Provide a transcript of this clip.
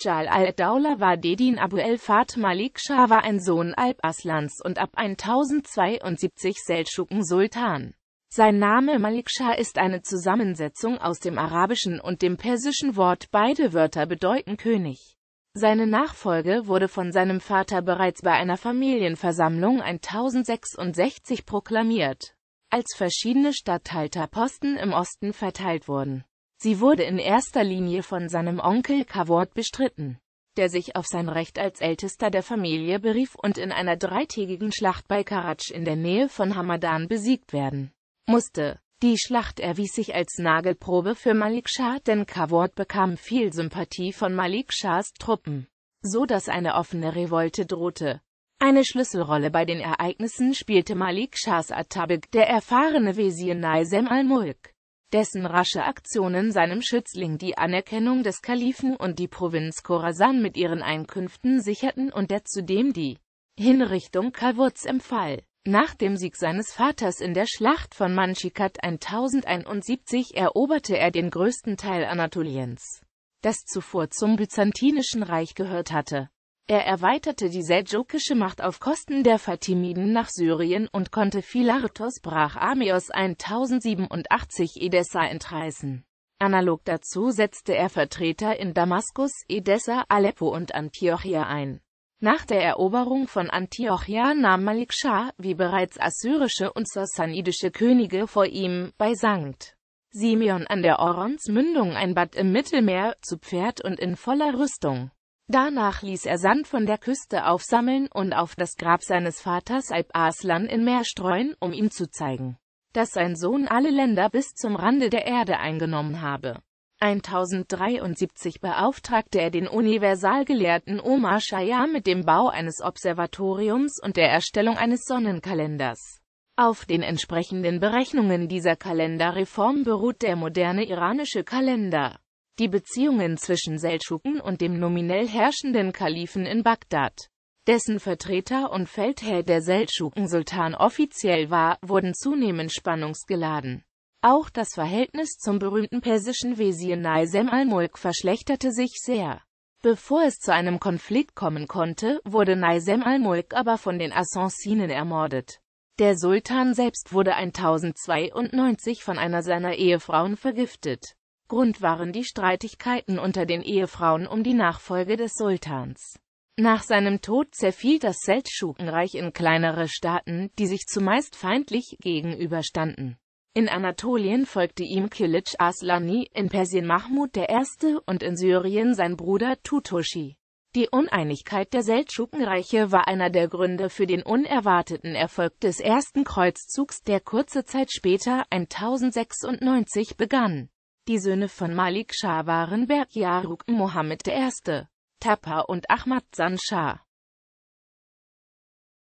Jal al dawla war Dedin Abu el-Fat Malik Shah war ein Sohn al aslans und ab 1072 Seldschuken-Sultan. Sein Name Malik Shah ist eine Zusammensetzung aus dem arabischen und dem persischen Wort, beide Wörter bedeuten König. Seine Nachfolge wurde von seinem Vater bereits bei einer Familienversammlung 1066 proklamiert, als verschiedene Statthalterposten im Osten verteilt wurden. Sie wurde in erster Linie von seinem Onkel Cawort bestritten, der sich auf sein Recht als Ältester der Familie berief und in einer dreitägigen Schlacht bei Karatsch in der Nähe von Hamadan besiegt werden musste. Die Schlacht erwies sich als Nagelprobe für Malik Shah, denn Cawort bekam viel Sympathie von Malik Shahs Truppen, so dass eine offene Revolte drohte. Eine Schlüsselrolle bei den Ereignissen spielte Malik Shahs Atabeg, der erfahrene Wesir Naisem al-Mulk dessen rasche Aktionen seinem Schützling die Anerkennung des Kalifen und die Provinz Khorasan mit ihren Einkünften sicherten und der zudem die Hinrichtung Kalwuds empfahl. Nach dem Sieg seines Vaters in der Schlacht von Manchikat 1071 eroberte er den größten Teil Anatoliens, das zuvor zum Byzantinischen Reich gehört hatte. Er erweiterte die seljukische Macht auf Kosten der Fatimiden nach Syrien und konnte Philartos brach Amios 1087 Edessa entreißen. Analog dazu setzte er Vertreter in Damaskus, Edessa, Aleppo und Antiochia ein. Nach der Eroberung von Antiochia nahm Malik Schah, wie bereits assyrische und sassanidische Könige vor ihm, bei Sankt Simeon an der Oronsmündung ein Bad im Mittelmeer, zu Pferd und in voller Rüstung. Danach ließ er Sand von der Küste aufsammeln und auf das Grab seines Vaters Alp Arslan in Meer streuen, um ihm zu zeigen, dass sein Sohn alle Länder bis zum Rande der Erde eingenommen habe. 1073 beauftragte er den Universalgelehrten Omar Khayyam mit dem Bau eines Observatoriums und der Erstellung eines Sonnenkalenders. Auf den entsprechenden Berechnungen dieser Kalenderreform beruht der moderne iranische Kalender die Beziehungen zwischen Seldschuken und dem nominell herrschenden Kalifen in Bagdad. Dessen Vertreter und Feldherr der Seldschuken-Sultan offiziell war, wurden zunehmend spannungsgeladen. Auch das Verhältnis zum berühmten persischen Wesir Naisem al-Mulk verschlechterte sich sehr. Bevor es zu einem Konflikt kommen konnte, wurde Naisem al-Mulk aber von den Assassinen ermordet. Der Sultan selbst wurde 1092 von einer seiner Ehefrauen vergiftet. Grund waren die Streitigkeiten unter den Ehefrauen um die Nachfolge des Sultans. Nach seinem Tod zerfiel das Seldschukenreich in kleinere Staaten, die sich zumeist feindlich gegenüberstanden. In Anatolien folgte ihm Kilic Aslani, in Persien Mahmud I. und in Syrien sein Bruder Tutushi. Die Uneinigkeit der Seldschukenreiche war einer der Gründe für den unerwarteten Erfolg des ersten Kreuzzugs, der kurze Zeit später 1096 begann. Die Söhne von Malik Schah waren Berg Yaruk Mohammed I., Tapa und Ahmad San Schah.